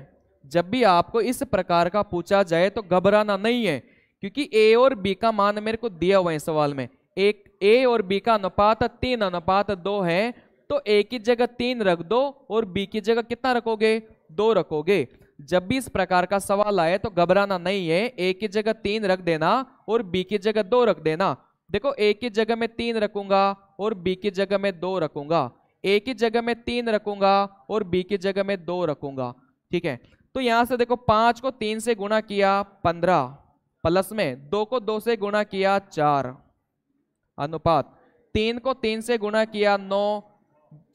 जब भी आपको इस प्रकार का पूछा जाए तो घबराना नहीं है क्योंकि ए और बी का मान मेरे को दिया हुआ है सवाल में एक ए और बी का अनुपात तीन अनुपात दो है तो ए की जगह तीन रख दो और बी की जगह कितना रखोगे दो रखोगे जब भी इस प्रकार का सवाल आए तो घबराना नहीं है ए की जगह तीन रख देना और बी की जगह दो रख देना देखो ए की जगह में तीन रखूंगा और बी की जगह में दो रखूंगा ए की जगह में तीन रखूंगा और बी की जगह में दो रखूंगा ठीक है तो यहां से देखो पांच को तीन से गुणा किया पंद्रह प्लस में दो को दो से गुणा किया चार अनुपात तीन को तीन से गुणा किया नौ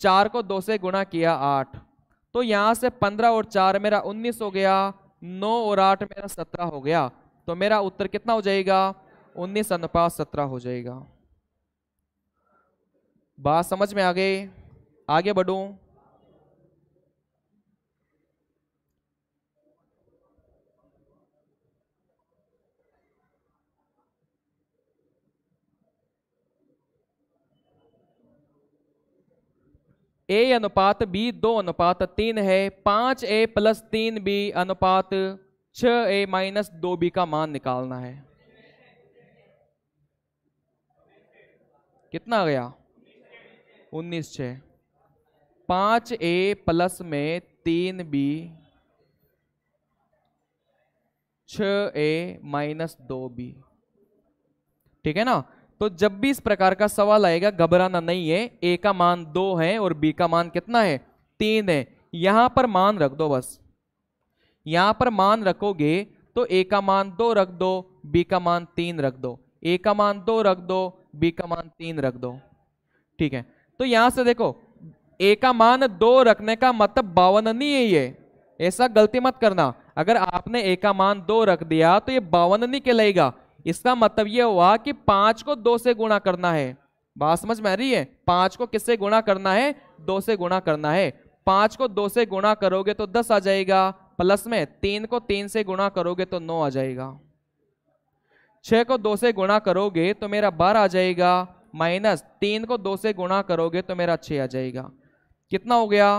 चार को दो से गुणा किया आठ तो यहाँ से पंद्रह और चार मेरा उन्नीस हो गया नौ और आठ मेरा सत्रह हो गया तो मेरा उत्तर कितना हो जाएगा उन्नीस अनुपात सत्रह हो जाएगा बात समझ में आ गई आगे बढ़ूँ ए अनुपात बी दो अनुपात तीन है पांच ए प्लस तीन बी अनुपात छ ए माइनस दो बी का मान निकालना है कितना आ गया उन्नीस छ पांच ए प्लस में तीन बी छ ए माइनस दो बी ठीक है ना तो जब भी इस प्रकार का सवाल आएगा घबराना नहीं है ए का मान दो है और बी का मान कितना है तीन है यहां पर मान रख दो बस यहां पर मान रखोगे तो ए का मान दो रख दो बी का मान तीन रख दो ए का मान दो रख दो बी का मान तीन रख दो ठीक है तो यहां से देखो ए का मान दो रखने का मतलब बावन नहीं है ये ऐसा गलती मत करना अगर आपने ए का मान दो रख दिया तो ये बावन नहीं कहलाएगा इसका मतलब यह हुआ कि पांच को दो से गुणा करना है बात समझ में आ रही है पांच को किससे गुणा करना है दो से गुणा करना है पांच को दो से गुणा करोगे तो दस आ जाएगा प्लस में तीन को तीन से गुणा करोगे तो नौ आ जाएगा छह को दो से गुणा करोगे तो मेरा बारह आ जाएगा माइनस तीन को दो से गुणा करोगे तो मेरा छह आ जाएगा कितना हो गया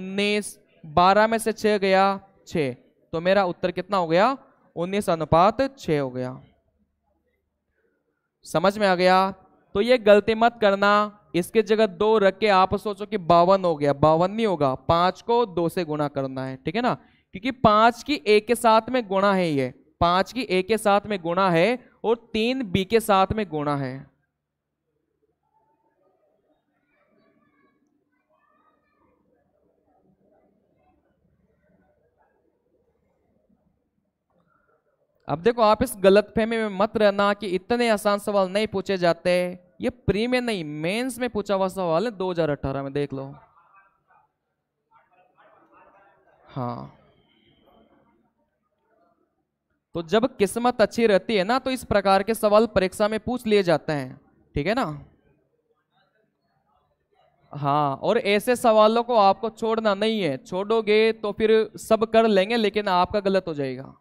उन्नीस बारह में से छह गया छः तो मेरा उत्तर कितना हो गया उन्नीस अनुपात छ हो गया समझ में आ गया तो ये गलती मत करना इसके जगह दो रख के आप सोचो कि बावन हो गया बावन नहीं होगा पांच को दो से गुणा करना है ठीक है ना क्योंकि पांच की ए के साथ में गुणा है ये पांच की ए के साथ में गुणा है और तीन बी के साथ में गुणा है अब देखो आप इस गलत फहमी में मत रहना कि इतने आसान सवाल नहीं पूछे जाते ये प्री में नहीं मेंस में पूछा हुआ सवाल है 2018 में देख लो हाँ तो जब किस्मत अच्छी रहती है ना तो इस प्रकार के सवाल परीक्षा में पूछ लिए जाते हैं ठीक है ना हाँ और ऐसे सवालों को आपको छोड़ना नहीं है छोड़ोगे तो फिर सब कर लेंगे लेकिन आपका गलत हो जाएगा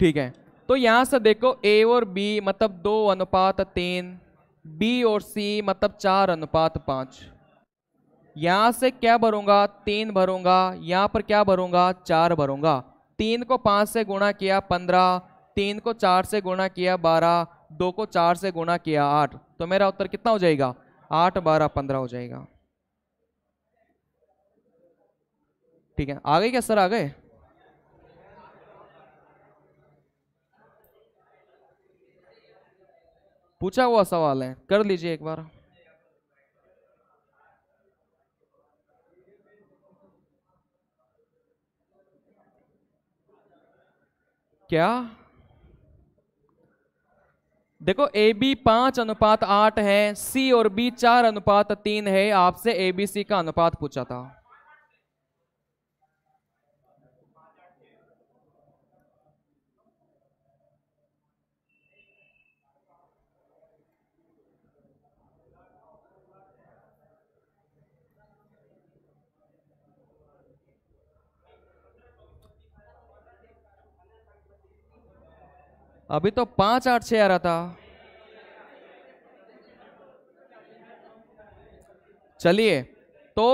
ठीक है तो यहाँ से देखो ए और बी मतलब दो अनुपात तीन बी और सी मतलब चार अनुपात पाँच यहाँ से क्या भरूंगा तीन भरूंगा यहाँ पर क्या भरूंगा चार भरूंगा तीन को पाँच से गुणा किया पंद्रह तीन को चार से गुणा किया बारह दो को चार से गुणा किया आठ तो मेरा उत्तर कितना हो जाएगा आठ बारह पंद्रह हो जाएगा ठीक है आ गए क्या सर आ गए पूछा हुआ सवाल है कर लीजिए एक बार क्या देखो ए बी पांच अनुपात आठ है सी और बी चार अनुपात तीन है आपसे ए बी सी का अनुपात पूछा था अभी तो पांच आठ छह आ रहा था चलिए तो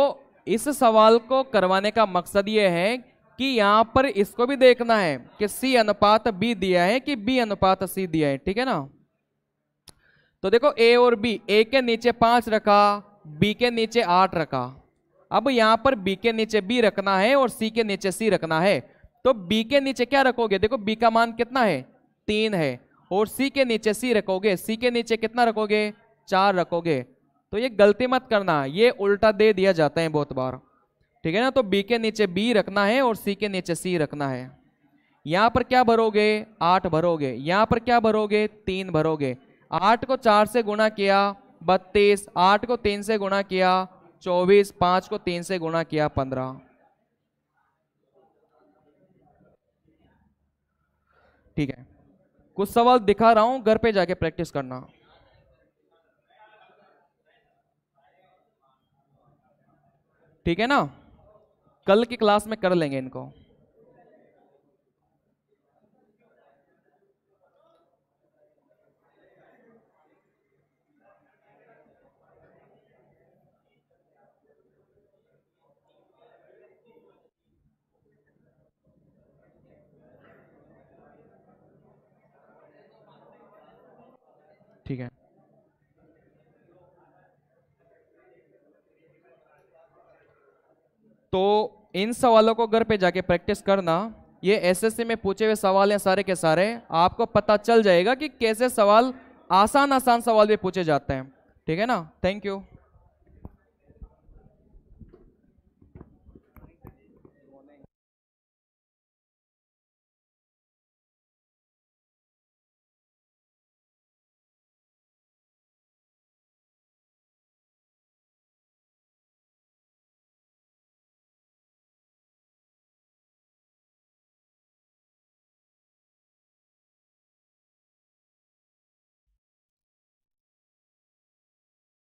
इस सवाल को करवाने का मकसद यह है कि यहां पर इसको भी देखना है कि सी अनुपात बी दिया है कि बी अनुपात सी दिया है ठीक है ना तो देखो ए और बी ए के नीचे पांच रखा बी के नीचे आठ रखा अब यहां पर बी के नीचे बी रखना है और सी के नीचे सी रखना है तो बी के नीचे क्या रखोगे देखो बी का मान कितना है तीन है और सी के नीचे सी रखोगे सी के नीचे कितना रखोगे चार रखोगे तो ये गलती मत करना ये उल्टा दे दिया जाता है बहुत बार ठीक है ना तो बी के नीचे बी रखना है और सी के नीचे सी रखना है यहाँ पर क्या भरोगे आठ भरोगे यहाँ पर क्या भरोगे तीन भरोगे आठ को चार से गुणा किया बत्तीस आठ को तीन से गुणा किया चौबीस पाँच को तीन से गुणा किया पंद्रह ठीक है कुछ सवाल दिखा रहा हूं घर पे जाके प्रैक्टिस करना ठीक है ना कल की क्लास में कर लेंगे इनको ठीक है तो इन सवालों को घर पे जाके प्रैक्टिस करना ये एसएससी में पूछे हुए सवाल हैं सारे के सारे आपको पता चल जाएगा कि कैसे सवाल आसान आसान सवाल भी पूछे जाते हैं ठीक है ना थैंक यू